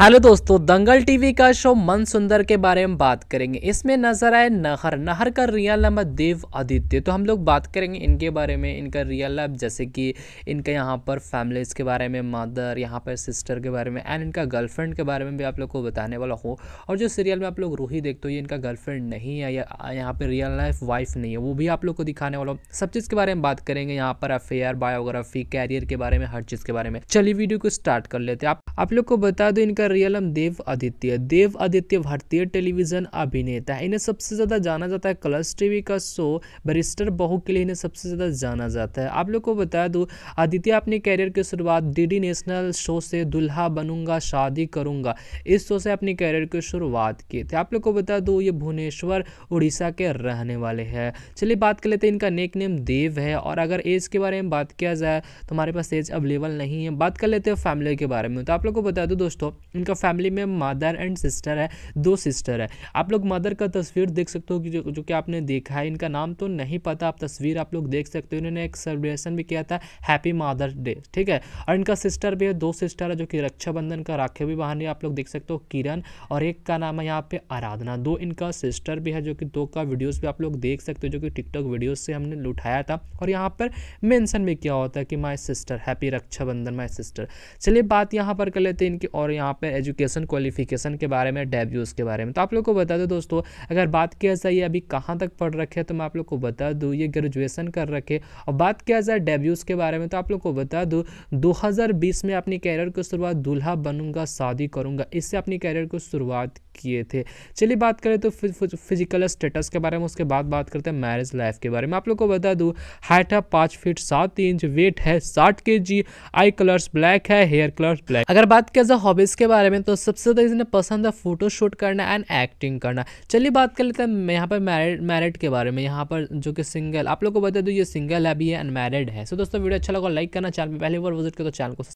hello दोस्तों दंगल TV का show मन सुंदर के बारे में बात करेंगे इसमें नजर आए नहर नहर का रियल नाम है देव आदित्य तो हम लोग बात करेंगे इनके बारे में इनका रियल लाइफ जैसे कि इनका यहाँ पर फैमिलीज के बारे में मदर यहाँ पर सिस्टर के बारे में एंड इनका गर्लफ्रेंड के बारे में भी आप लोग को बताने वाला हूँ और जो सीरियल में आप लोग रूही देखते हो ये इनका गर्लफ्रेंड नहीं है या यहाँ पर रियल लाइफ वाइफ नहीं है वो भी आप लोग को दिखाने वाला हूँ सब चीज़ के बारे में बात करेंगे यहाँ पर अफेयर बायोग्राफी कैरियर के बारे में हर चीज़ के बारे में चलिए वीडियो को स्टार्ट कर लेते हैं आप लोग को बता दो इनका रियल नाम देव आदित्य देव आदित्य भारतीय टेलीविजन अभिनेता इन्हें सबसे ज़्यादा जाना जाता है कलर्स टीवी का शो बरिस्टर बहू के लिए इन्हें सबसे ज़्यादा जाना जाता है आप लोग को बता दू आदित्य अपने कैरियर की शुरुआत डी नेशनल शो से दुल्हा बनूंगा शादी करूंगा इस शो से अपने कैरियर की शुरुआत की थी आप लोग को बता दू ये भुवनेश्वर उड़ीसा के रहने वाले है चलिए बात कर लेते हैं इनका नेक नेम देव है और अगर एज के बारे में बात किया जाए तो हमारे पास एज अवेलेबल नहीं है बात कर लेते हैं फैमिली के बारे में तो आप लोग को बता दो दोस्तों इनका फैमिली में मदर एंड सिस्टर है दो सिस्टर है आप लोग मदर का तस्वीर देख सकते हो कि जो जो कि आपने देखा है इनका नाम तो नहीं पता आप तस्वीर आप लोग देख सकते हो इन्होंने एक सेलिब्रेशन भी किया था हैप्पी मदर डे ठीक है और इनका सिस्टर भी है दो सिस्टर है जो कि रक्षाबंधन का राखी भी बहानी आप लोग देख सकते हो किरण और एक का नाम है यहाँ पे आराधना दो इनका सिस्टर भी है जो कि दो का वीडियोज़ भी आप लोग देख सकते हो जो कि टिकटॉक वीडियोज़ से हमने उठाया था और यहाँ पर मैंसन भी किया होता है कि my sister happy Raksha Bandhan my sister चलिए बात यहाँ पर कर लेते हैं इनकी और यहाँ पर एजुकेशन क्वालिफिकेशन के बारे में डेब्यूज के बारे में तो आप लोग को बता दो दोस्तों अगर बात किया जाए अभी कहाँ तक पढ़ रखे तो मैं आप लोग को बता दूँ ये ग्रेजुएसन कर रखे और बात किया जाए डेब्यूज के बारे में तो आप लोग को बता दूँ दो में अपनी कैरियर की शुरुआत दूल्हा बनूंगा शादी करूँगा इससे अपनी कैरियर की शुरुआत किए थे चलिए बात करें तो फिजिकल स्टेटस के बारे में उसके बाद बात करते हैं मैरिज लाइफ के बारे में आप लोग को बता दूँ हाइट है पाँच फीट सात इंच वेट है साठ K G eye colours black है हेयर कलर्स ब्लैक अगर बात किया जाए हॉबीज़ के बारे में तो सबसे ज़्यादा इसने पसंद है फोटो शूट करना एंड एक्टिंग करना चलिए बात कर लेते हैं यहाँ पर मैरिड मैरिड के बारे में यहाँ पर जो कि सिंगल आप लोग को बता दूँ ये सिंगल है अभी है अनमैरिड है सो दोस्तों वीडियो अच्छा लगा लाइक करना चैनल पर पहली बार विजिट करो तो चैनल को